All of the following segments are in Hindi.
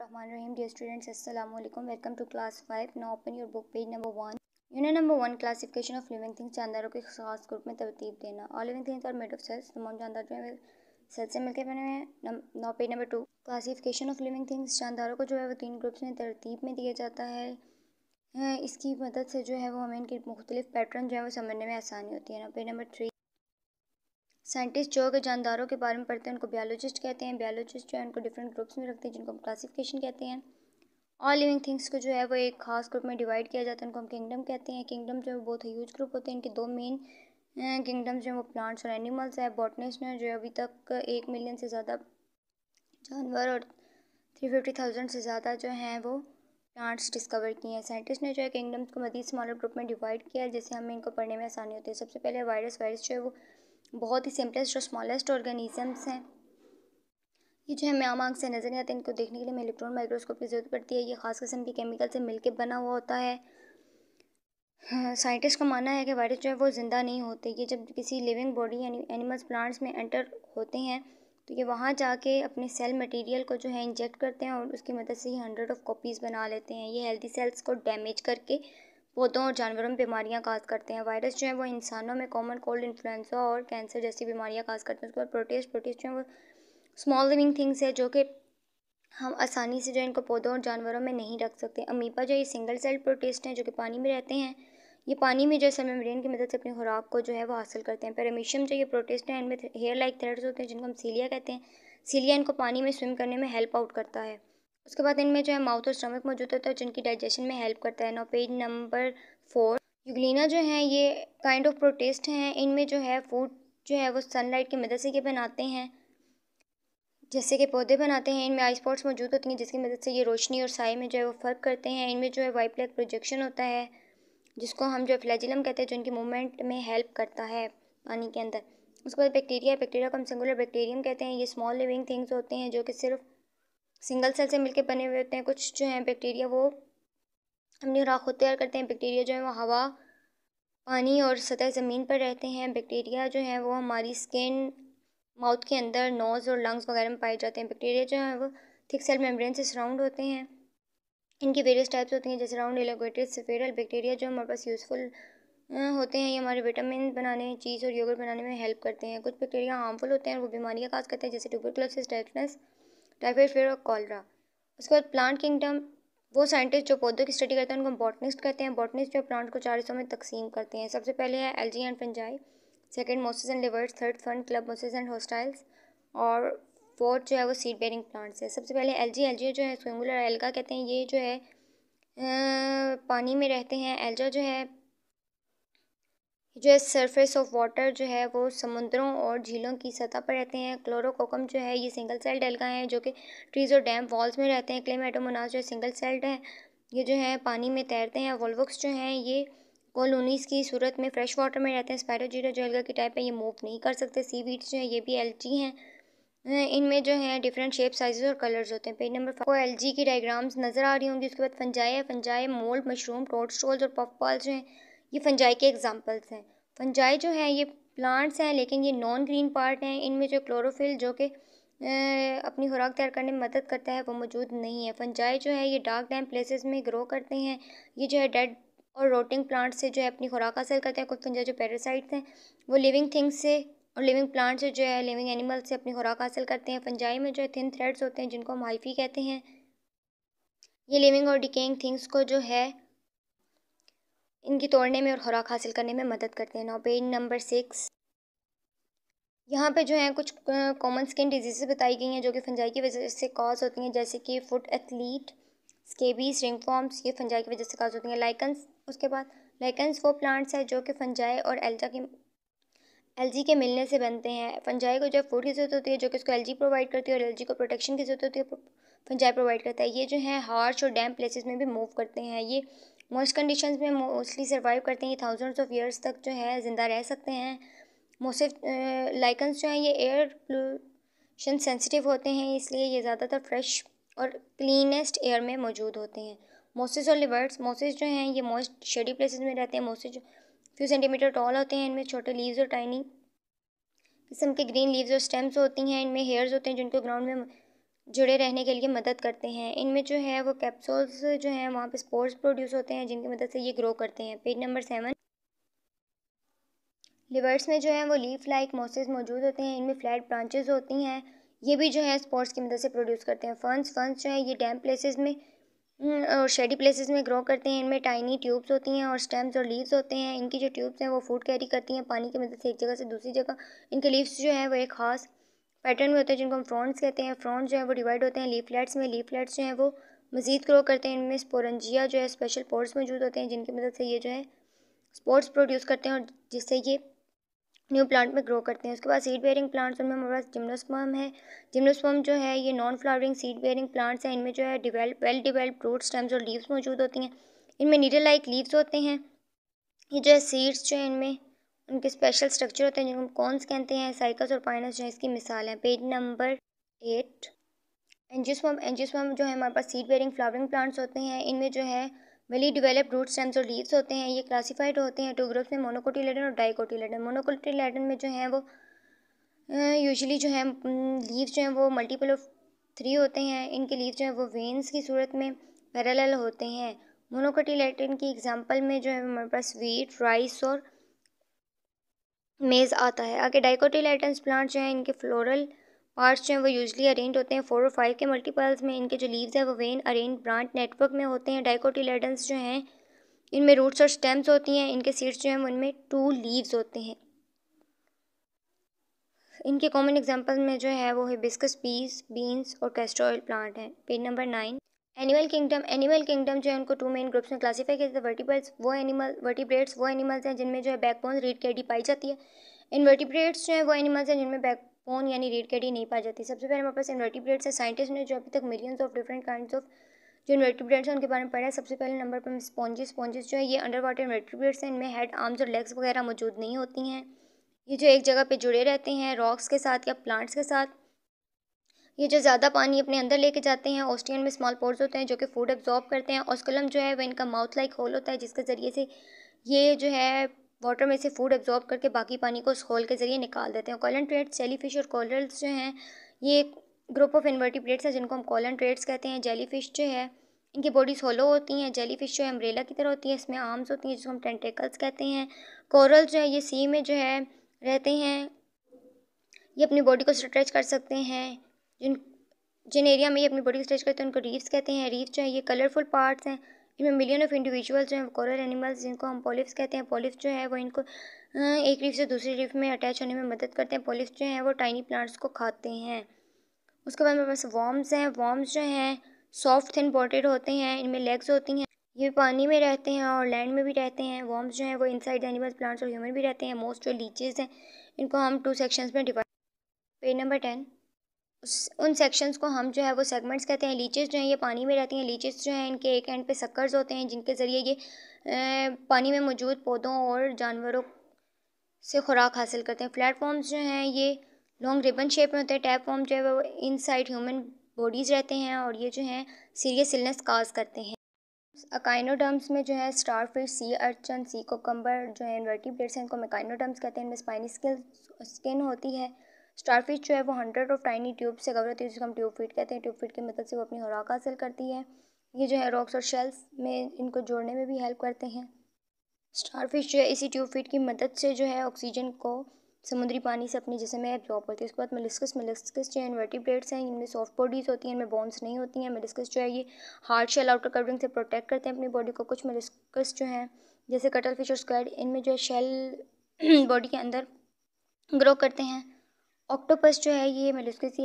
रहीम डियर स्टूडेंट्स अस्सलाम वालेकुम welcome to class five Now open your book page number one unit number one classification of living things जानदारों के खास ग्रुप में तरतीब देना all living things are made of cells तमाम जानदार जो है सेल से मिलकर बने हुए हैं now page number two classification of living things जानदारों को जो है वो तीन ग्रुप्स में तरतीब में दिया जाता है इसकी मदद से जो है वो हमें इनके मुख्तलिफ पैटर्न जो है वो समझने में आसानी होती है now page number three scientist जो कि जानदारों के बारे में पढ़ते हैं उनको बायोलॉजिस्ट कहते हैं बायोलॉजिस्ट जो है उनको डिफरेंट ग्रुप्स में रखते हैं जिनको हम क्लासिफिकेशन कहते हैं ऑल लिविंग थिंग्स को जो है वो एक खास ग्रुप में डिवाइड किया जाता है उनको हम किंगडम कहते हैं किंगडम जो है वो बहुत ह्यूज ग्रुप होते हैं इनके दो मेन अं, किंगडम जो है वो प्लांट्स और एनिमल्स है बॉटनिस्ट ने जो अभी तक एक मिलियन से ज़्यादा जानवर और थ्री फिफ्टी थाउजेंड से ज़्यादा जो हैं वो प्लांट्स डिस्कवर किए हैं साइंटिस्ट ने जो है किंगडम्स को मदीद स्मॉलर ग्रुप में डिवाइड किया है जिससे हमें इनको पढ़ने में आसानी होती है सबसे पहले वायरस वायरस जो है वो बहुत ही सिंपलेस्ट और स्मॉलेस्ट ऑर्गेनिजम्स हैं ये जो है म्याम आँख से नज़र नहीं आते इनको देखने के लिए हमें इलेक्ट्रॉन माइक्रोस्कोप की ज़रूरत पड़ती है ये ख़ास किस्म के केमिकल से मिलकर बना हुआ होता है साइंटिस्ट हाँ, का मानना है कि वायरस जो है वो ज़िंदा नहीं होते ये जब किसी लिविंग बॉडी यानी एनिमल्स प्लांट्स में एंटर होते हैं तो ये वहाँ जाके अपने सेल मटेरियल को जो है इंजेक्ट करते हैं और उसकी मदद से ये हंड्रेड ऑफ कॉपीज़ बना लेते हैं ये हेल्दी सेल्स को डैमेज करके पौधों और तो जानवरों में बीमारियां काज करते हैं वायरस जो है वो इंसानों में कॉमन कोल्ड इन्फ्लुएंजा और कैंसर जैसी बीमारियां काज करते हैं उसके बाद प्रोटीज प्रोटीज जो है वो स्मॉल लिविंग थिंग्स है जो कि हम आसानी से जो इनको पौधों और जानवरों में नहीं रख सकते अमीबा जो ये सिंगल सेल प्रोटीस्ट हैं जो कि पानी में रहते हैं ये पानी में जो है मेम्ब्रेन की मदद से अपनी खुराक को जो है वो हासिल करते हैं पैरामीशियम जो ये प्रोटीस्ट हैं इनमें हेयर लाइक थ्रेड्स होते हैं जिनको हम सीलिया कहते हैं सीलिया इनको पानी में स्विम करने में हेल्प आउट करता है उसके बाद इनमें जो है माउथ और स्टमक मौजूद होता है जिनकी डाइजेशन में हेल्प करता है now page number four Euglena जो है ये काइंड ऑफ प्रोटेस्ट हैं इनमें जो है फूड जो है वो सनलाइट की मदद से ये बनाते हैं जैसे कि पौधे बनाते हैं इनमें आई स्पॉट्स मौजूद होती हैं जिसकी मदद से ये रोशनी और साय में जो है वो फ़र्क करते हैं इनमें जो है वाइट ब्लैक प्रोजेक्शन होता है जिसको हम जो फ्लैजिलम कहते हैं जो इनकी मूवमेंट में हेल्प करता है पानी के अंदर उसके बाद बैक्टीरिया बैक्टीरिया को हम सिंगुलर बैक्टीरियम कहते हैं ये स्मॉल लिविंग थिंग्स होते हैं जो कि सिर्फ सिंगल सेल से मिलकर बने हुए होते हैं कुछ जो है बैक्टीरिया वो अपनी राख खुद तैयार करते हैं बैक्टीरिया जो है वो हवा पानी और सतह ज़मीन पर रहते हैं बैक्टीरिया जो है वो हमारी स्किन माउथ के अंदर नोज़ और लंग्स वगैरह में पाए जाते हैं बैक्टीरिया जो है वो थिक सेल मेम्ब्रेन से सराउंड होते हैं इनकी वेरियस टाइप्स होती हैं जैसे राउंड एलोगेटेड सफेरल बैक्टीरिया जो हमारे पास यूज़फुल होते हैं ये हमारे विटामिन बनाने चीज़ और योगर्ट बनाने में हेल्प करते हैं कुछ बैक्टीरिया हार्मफुल होते हैं और वो बीमारियाँ काज करते हैं जैसे ट्यूबरकुलोसिस टाइफनस टाइफाइड फीवर और कॉलरा उसके बाद प्लांट किंगडम वो साइंटिस्ट जो पौधों की स्टडी करते हैं उनको हम बॉटनिस्ट कहते हैं बॉटनिस्ट जो प्लांट को चार हिस्सों में तकसीम करते हैं सबसे पहले है algae and fungi second mosses and livers third fern club mosses and horsetails और फोर्थ जो है वो सीड बेरिंग प्लांट्स है सबसे पहले एल जी जो है सोंगुलर एल्गा कहते हैं ये जो है पानी में रहते हैं एल्जा जो है जो है सरफेस ऑफ वाटर जो है वो समुद्रों और झीलों की सतह पर रहते हैं क्लोरोकोकम जो है ये सिंगल सेल डेल्का हैं जो कि ट्रीज और डैम वॉल्स में रहते हैं क्लेमेटोमोनास जो है सिंगल सेल्ड हैं ये जो है पानी में तैरते हैं वोल्वक्स जो हैं ये कॉलोनीज़ की सूरत में फ्रेश वाटर में रहते हैं स्पायरोजीरा जो एल्गा की टाइप है ये मूव नहीं कर सकते सी वीड्स जो है ये भी जी हैं इनमें जो है डिफरेंट शेप साइजेस और कलर्स होते हैं पेज नंबर फाइव को एलजी की डायग्राम्स नज़र आ रही होंगी उसके बाद fungi fungi mould mushroom toadstools और पफ जो हैं ये फंजाई के एग्ज़ाम्पल्स हैं फंजाई जो है ये प्लांट्स हैं लेकिन ये नॉन ग्रीन पार्ट हैं इनमें जो क्लोरोफिल जो कि अपनी खुराक तैयार करने में मदद करता है वो मौजूद नहीं है फंजाई जो है ये डार्क डैम प्लेसेस में ग्रो करते हैं ये जो है डेड और रोटिंग प्लांट से जो है अपनी खुराक हासिल करते हैं कुछ फंजाई जो पैरासाइट्स हैं वो लिविंग थिंग्स से और लिविंग प्लांट से जो है लिविंग एनिमल से अपनी खुराक हासिल करते हैं फंजाई में जो है थिन थ्रेड्स होते हैं जिनको हम हाइफी कहते हैं ये लिविंग और डिकेइंग थिंग्स को जो है इनकी तोड़ने में और खुराक हासिल करने में मदद करते हैं नाउ नंबर सिक्स यहाँ पे जो है कुछ कॉमन स्किन डिजीज़ बताई गई हैं जो कि फंजाई की वजह से कॉज होती हैं जैसे कि foot athlete scabies ringworms ये फंजाई की वजह से कॉज होती हैं लाइकन्स उसके बाद लाइकन्स वो प्लांट्स हैं जो कि फंजाई और एल्जा की एलजी के मिलने से बनते हैं फंजाई को जो फूड की ज़रूरत होती है जो कि उसको एलजी प्रोवाइड करती है और एलजी को प्रोटेक्शन की ज़रूरत होती है फंजाई प्रोवाइड करता है ये जो है हार्श और डैम प्लेसेस में भी मूव करते हैं ये मोस्ट कंडीशन में मोस्टली सर्वाइव करते हैं ये थाउजेंड्स ऑफ ईयर्स तक जो है ज़िंदा रह सकते हैं मोसिफ लाइकन्स जो हैं ये एयर पोलूशन सेंसिटिव होते हैं इसलिए ये ज़्यादातर फ्रेश और क्लीनेस्ट एयर में मौजूद होते हैं मोसेज और लिवर्स मोसेज जो हैं ये मोस्ट शेडी प्लेसेस में रहते हैं मोसेस फ्यू सेंटीमीटर टॉल होते हैं इनमें छोटे लीव्स और टाइनी किस्म के ग्रीन लीव्स और स्टेम्स होती हैं इनमें हेयर्स होते हैं जिनको ग्राउंड में जुड़े रहने के लिए मदद करते हैं इनमें जो है वो कैप्सूल्स जो हैं वहाँ पे स्पोर्ट्स प्रोड्यूस होते हैं जिनकी मदद से ये ग्रो करते हैं पेज नंबर सेवन लिवर्स में जो है वो लीफ लाइक मोसेस मौजूद होते हैं इनमें फ्लैट ब्रांचेज होती हैं ये भी जो है स्पोर्ट्स की मदद से प्रोड्यूस करते हैं फंस फंस जो है ये डैम प्लेसेस में हम्म, और शेडी प्लेसेस में ग्रो करते हैं इनमें टाइनी ट्यूब्स होती हैं और स्टेम्स और लीव्स होते हैं इनकी जो ट्यूब्स हैं वो फूड कैरी करती हैं पानी की मदद से एक जगह से दूसरी जगह इनके लीव्स जो हैं वो एक खास पैटर्न में होते हैं जिनको हम फ्रॉन्ट्स कहते हैं फ्रॉन्ट जो है वो डिवाइड होते हैं लीफलेट्स में लीफलेट्स जो है वो मजीद ग्रो करते हैं इनमें स्पोरजिया जो है स्पेशल पोर्ट्स मौजूद होते हैं जिनकी मदद से ये जो है स्पोर्ट्स प्रोड्यूस करते हैं और जिससे ये न्यू प्लांट में ग्रो करते हैं उसके बाद सीड बेयरिंग प्लांट्स उनमें हमारे पास जिम्नोस्पर्म है जिम्नोस्पर्म जो है ये non flowering seed bearing plants हैं इनमें जो है develop well develop root stems और लीव्स मौजूद होती हैं इनमें नीडल लाइक लीव्स होते हैं ये जो है सीड्स जो है इनमें उनके स्पेशल स्ट्रक्चर होते हैं जिनको हम कॉन्स कहते हैं साइकल्स और पाइनस जो है इसकी मिसाल है page number eight angiosperm angiosperm जो है हमारे पास सीड बेरिंग फ्लावरिंग प्लांट्स होते हैं इनमें जो है वेली डेवलप्ड रूट स्टेम्स और लीव्स होते हैं ये क्लासिफाइड होते हैं टू ग्रुप्स में मोनोकोटिलेडन और डाइकोटिलेडन मोनोकोटिलेडन में जो है वो यूजुअली जो है लीव्स जो हैं वो मल्टीपल ऑफ थ्री होते हैं इनके लीव्स जो है वो वेन्स की सूरत में पैरेलल होते हैं मोनोकोटिलेडन की एग्जाम्पल में जो है हमारे पास वीट राइस और मेज़ आता है आगे डाइकोटिलेटन्स प्लांट जो हैं इनके फ्लोरल पार्ट्स जो हैं वो यूजली अरेंज होते हैं फोर और फाइव के मल्टीपल्स में इनके जो लीव्स हैं वो वेन अरेंज ब्रांच नेटवर्क में होते हैं डाइकोटिलेटन्स जो हैं इनमें रूट्स और स्टेम्स होती हैं इनके सीड्स जो हैं उनमें टू लीव्स होते हैं इनके कॉमन एग्जाम्पल में जो है वो है बिस्कस पीस बीन्स और कैस्ट्रॉयल प्लांट हैं page number nine animal kingdom animal kingdom जो है उनको टू मेन ग्रुप्स में क्लासीफाई किया जाता है वर्टिब्रेट्स वो एनिमल वर्टिब्रेट्स वो एनिमल्स हैं जिनमें जो है बैकबोन रीड कैडी पाई जाती है इनवर्टिब्रेट्स जो है वो एनिमल्स हैं जिनमें बैकबोन यानी रीड कैडी नहीं पाई जाती सबसे पहले हमारे पास इनवर्टिब्रेट्स है साइंटिस्ट ने जो अभी तक millions of different kind of जो इन्वर्टिब्रेट्स हैं उनके बारे में पढ़ा है सबसे पहले नंबर पर स्पॉन्जेस स्पॉन्जेस जो है ये अंडर वाटर इन्वर्टिब्रेट्स हैं इनमें हेड आर्म्स और लेग्स वगैरह मौजूद नहीं होती हैं ये जो एक जगह पर जुड़े रहते हैं रॉक्स के साथ या प्लांट्स के साथ ये जो ज़्यादा पानी अपने अंदर लेके जाते हैं ऑस्ट्रियन में स्मॉल पोर्स होते हैं जो कि फूड एब्जॉर्ब करते हैं ऑस्कुलम जो है वह इनका माउथ लाइक होल होता है जिसके ज़रिए से ये जो है वाटर में से फूड एब्जॉर्ब करके बाकी पानी को उस होल के ज़रिए निकाल देते हैं कॉलन ट्रेड्स जेलीफिश और कॉलरल्स जो हैं ये ग्रुप ऑफ इन्वर्टिप्लेट्स हैं जिनको हम कॉलन ट्रेड्स कहते हैं जेलीफिश जो है इनकी बॉडीज़ होलो होती हैं जेलीफिश जो है अम्ब्रेला की तरह होती है इसमें आर्म्स होती हैं जिसको हम टेंटेकल्स कहते हैं कोरल जो है ये सी में जो है रहते हैं ये अपनी बॉडी को स्ट्रेच कर सकते हैं जिन जिन एरिया में ये अपनी बॉडी स्ट्रेच करते हैं उनको रीव्स कहते हैं रीव्स जो है ये कलरफुल पार्ट्स हैं इनमें मिलियन ऑफ इंडिविजुअल्स जो हैं कोरल एनिमल्स जिनको हम पॉलिप्स कहते हैं पॉलिप्स जो है वो इनको अं, एक रीफ से दूसरी रीफ में अटैच होने में मदद करते हैं पॉलिप्स जो हैं वो टाइनी प्लांट्स को खाते हैं उसके बाद मेरे पास वॉम्स हैं वॉम्स जो हैं सॉफ्ट थिन बॉटेड होते हैं इनमें लेग्स होती हैं ये पानी में रहते हैं और लैंड में भी रहते हैं वॉम्स जो हैं वो इनसाइड एनिमल्स प्लांट्स और ह्यूमन भी रहते हैं मोस्ट जो लीचेज़ हैं इनको हम टू सेक्शंस में डिवाइड पेज नंबर टेन उन सेक्शंस को हम जो है वो सेगमेंट्स कहते हैं लीचेस जो हैं ये पानी में रहती हैं लीचेस जो हैं इनके एक एंड पे सक्कर्स होते हैं जिनके ज़रिए ये अं, पानी में मौजूद पौधों और जानवरों से खुराक हासिल करते हैं प्लेटफॉर्म्स जो हैं ये लॉन्ग रिबन शेप में होते हैं टैप फॉर्म जो है वो इन ह्यूमन बॉडीज़ रहते हैं और ये जो हैं सीरियस इलनेस काज करते हैं अकाइनोडम्स में जो है स्टार फिश सी अर्चन सी कोकम्बर जो है इन्वर्टिब्रेट्स हैं इनको मेकाइनोडम्स कहते हैं इनमें स्पाइनी स्किल स्किन होती है स्टारफिश जो है वो हंड्रेड ऑफ टाइनी ट्यूब से कवर होती है जिसको हम ट्यूब फीड कहते हैं ट्यूब फीड की मदद से वो अपनी खुराक हासिल करती है ये जो है रॉक्स और शेल्फ में इनको जोड़ने में भी हेल्प करते हैं स्टारफिश जो है इसी ट्यूब फीड की मदद से जो है ऑक्सीजन को समुद्री पानी से अपने जिसमें में एब्जॉर्ब होती है उसके बाद मिलिस्कस मिलिस्कस जो इन्वर्टिब्रेट्स हैं इनमें सॉफ्ट बॉडीज़ होती हैं इनमें बॉन्स नहीं होती हैं मिलिस्कस जो है ये हार्ड शेल आउटर कवरिंग से प्रोटेक्ट करते हैं अपनी बॉडी को कुछ मिलिस्कस जो हैं जैसे कटल फिश और स्क्वाड इनमें जो है शेल बॉडी के अंदर ग्रो करते हैं ऑक्टोपस जो है ये मेलिस्कस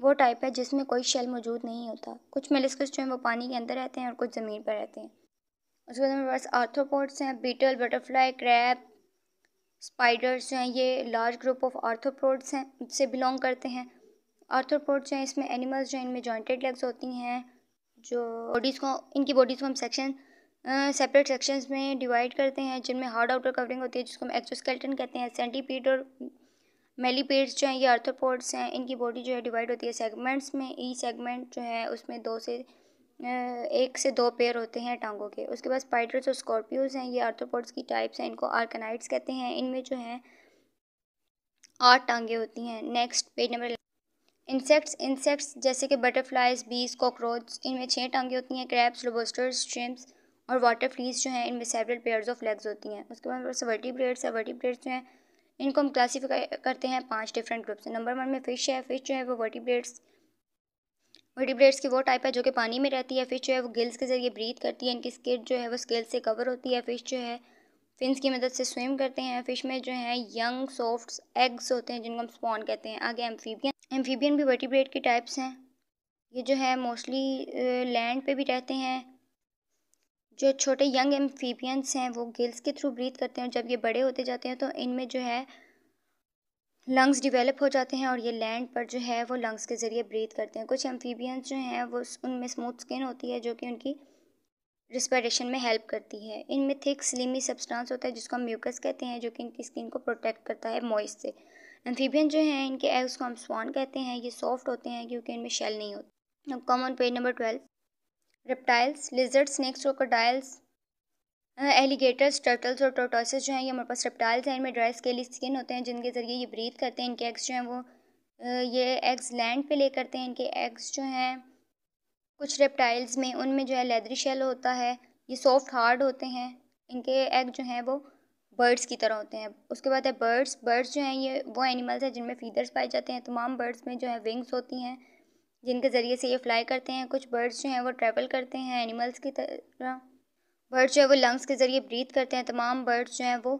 वो टाइप है जिसमें कोई शेल मौजूद नहीं होता कुछ मेलिस्कस जो हैं वो पानी के अंदर रहते हैं और कुछ ज़मीन पर रहते हैं उसके बाद हमारे पास आर्थोपोड्स हैं बीटल बटरफ्लाई क्रैब स्पाइडर्स जो हैं ये लार्ज ग्रुप ऑफ आर्थोपोड्स हैं से बिलोंग करते हैं आर्थोपोड्स जो हैं इसमें एनिमल्स जो हैं इनमें जॉइंटेड लेग्स होती हैं जो बॉडीज़ को इनकी बॉडीज़ को हम सेक्शन सेपरेट सेक्शंस में डिवाइड करते हैं जिनमें हार्ड आउटर कवरिंग होती है जिसको हम एक्सोस्केल्टन कहते हैं सेंटीपीड और मेलीपेड्स जो हैं ये आर्थोपोड्स हैं इनकी बॉडी जो है डिवाइड होती है सेगमेंट्स में ई सेगमेंट जो है उसमें दो से एक से दो पेयर होते हैं टांगों के उसके बाद स्पाइडर्स और स्कॉर्पियोज हैं ये आर्थोपोड्स की टाइप्स हैं इनको आर्कनाइट्स कहते हैं इनमें जो है आठ टांगे होती हैं next page number insects insects जैसे कि बटरफ्लाइज बीज कॉकरोच इनमें छः टांगे होती हैं क्रैप्स लोबोस्टर्स चिम्स और वाटर फ्लीज जो हैं इनमें सेवरल पेयर्स ऑफ लेग्स होती हैं उसके बाद ब्रेड्स है वर्टिब्रेड्स जो हैं इनको हम क्लासीफाई करते हैं पांच डिफरेंट ग्रुप्स नंबर वन में फ़िश है फ़िश जो है वो वर्टिब्रेट्स वर्टिब्रेट्स की वो टाइप है जो कि पानी में रहती है फ़िश जो है वो गिल्स के ज़रिए ब्रीथ करती है इनकी स्किट जो है वो स्केल से कवर होती है फ़िश जो है फिंस की मदद से स्विम करते हैं फ़िश में जो है यंग सॉफ्ट एग्स होते हैं जिनको हम स्पॉन कहते हैं आगे एम्फीबियन एम्फीबियन भी वर्टिब्रेट की टाइप्स हैं ये जो है मोस्टली लैंड पे भी रहते हैं जो छोटे यंग एम्फीबियंस हैं वो गिल्स के थ्रू ब्रीथ करते हैं और जब ये बड़े होते जाते हैं तो इनमें जो है लंग्स डिवेलप हो जाते हैं और ये लैंड पर जो है वो लंग्स के ज़रिए ब्रीथ करते हैं कुछ एम्फीबियंस जो हैं वो उनमें स्मूथ स्किन होती है जो कि उनकी रिस्पायरेशन में हेल्प करती है इनमें थिक स्लिमी सब्सटेंस होता है जिसको हम म्यूकस कहते हैं जो कि इनकी स्किन को प्रोटेक्ट करता है मॉइस्ट से एम्फीबियन जो हैं इनके एग्स को हम स्वान कहते हैं ये सॉफ्ट होते हैं क्योंकि इनमें शेल नहीं होती common page number twelve reptiles lizard snakes crocodiles alligators turtles और टोटोसेस जो हैं ये हमारे पास रेप्टाइल्स हैं इनमें ड्राई स्केली स्किन होते हैं जिनके ज़रिए ये ब्रीथ करते हैं इनके एग्स जो हैं वो uh, ये एग्स लैंड पे ले करते हैं इनके एग्स जो हैं कुछ रेप्टाइल्स में उनमें जो है लेदरी शेल होता है ये सॉफ्ट हार्ड होते हैं इनके एग जो हैं वो बर्ड्स की तरह होते हैं उसके बाद है बर्ड्स बर्ड्स जो हैं ये वो एनिमल्स हैं जिनमें फीदर्स पाए जाते हैं तमाम बर्ड्स में जो है विंग्स होती हैं जिनके ज़रिए से ये फ्लाई करते हैं कुछ बर्ड्स जो हैं वो ट्रैवल करते हैं एनिमल्स की तरह बर्ड्स जो है वो लंग्स के ज़रिए ब्रीथ करते हैं तमाम बर्ड्स जो हैं वो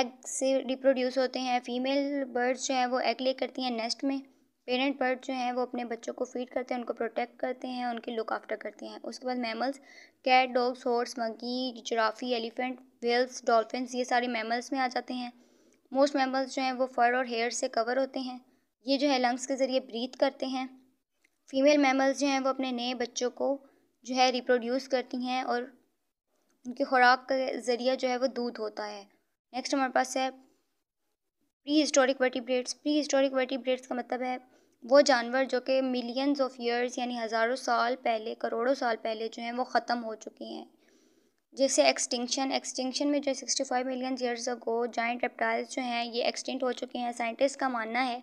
एग से रिप्रोड्यूस होते हैं फीमेल बर्ड्स जो हैं वो एग ले करती हैं नेस्ट में पेरेंट बर्ड जो हैं वो अपने बच्चों को फीड करते हैं उनको प्रोटेक्ट करते हैं उनकी लुक आफ्टर करते हैं उसके बाद mammals cat dogs horse monkey giraffe elephant whales dolphins ये सारे मैमल्स में आ जाते हैं मोस्ट मैमल्स जो हैं वो फर और हेयर से कवर होते हैं ये जो है लंग्स के ज़रिए ब्रीथ करते हैं फीमेल मैमल्स जो हैं वो अपने नए बच्चों को जो है रिप्रोड्यूस करती हैं और उनकी खुराक का ज़रिया जो है वो दूध होता है नेक्स्ट हमारे पास है prehistoric vertebrates prehistoric vertebrates का मतलब है वो जानवर जो कि मिलियंस ऑफ ईयर्स यानी हज़ारों साल पहले करोड़ों साल पहले जो हैं वो ख़त्म हो चुके हैं जैसे एक्सटिंक्शन एक्सटिंक्शन में जो sixty five million years ago giant reptiles जो हैं ये एक्सटिंक्ट हो चुके हैं साइंटिस्ट का मानना है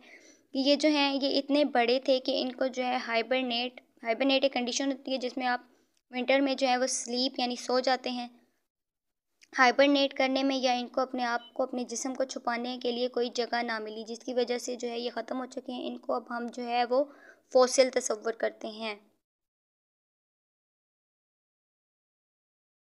ये जो हैं ये इतने बड़े थे कि इनको जो है हाइबरनेट हाइबरनेट एक कंडीशन होती है जिसमें आप विंटर में जो है वो स्लीप यानी सो जाते हैं हाइबरनेट करने में या इनको अपने आप को अपने जिसम को छुपाने के लिए कोई जगह ना मिली जिसकी वजह से जो है ये ख़त्म हो चुके हैं इनको अब हम जो है वो फोसिल तस्वर करते हैं